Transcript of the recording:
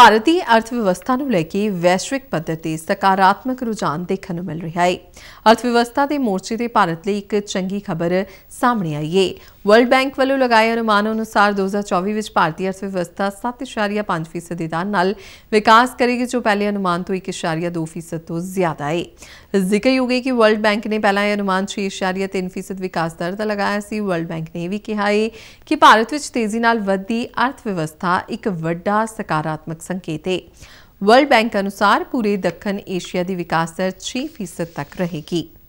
भारतीय अर्थव्यवस्था को लेकर वैश्विक पद्धर से सकारात्मक रुझान देखने मिल रहा है अर्थव्यवस्था के मोर्चे से भारत लिए एक चंकी खबर सामने आई है वर्ल्ड बैंक वालों लगाए अनुमान अनुसार दो हज़ार भारतीय अर्थव्यवस्था सत्त इशारिया पांच फीसदी विकास करेगी जो पहले अनुमान तो एक इशारिया दो फीसद तो ज़्यादा है जिक्र योग है कि वर्ल्ड बैंक ने पहला यह अनुमान छह इशारिया तीन फीसद विकास दर का लगाया से वर्ल्ड बैंक ने यह भी कहा है कि भारत में तेजी बढ़ती अर्थव्यवस्था एक वाला सकारात्मक संकेत है वर्ल्ड बैंक अनुसार पूरे दक्षण एशिया की विकास दर छह फीसद तक रहेगी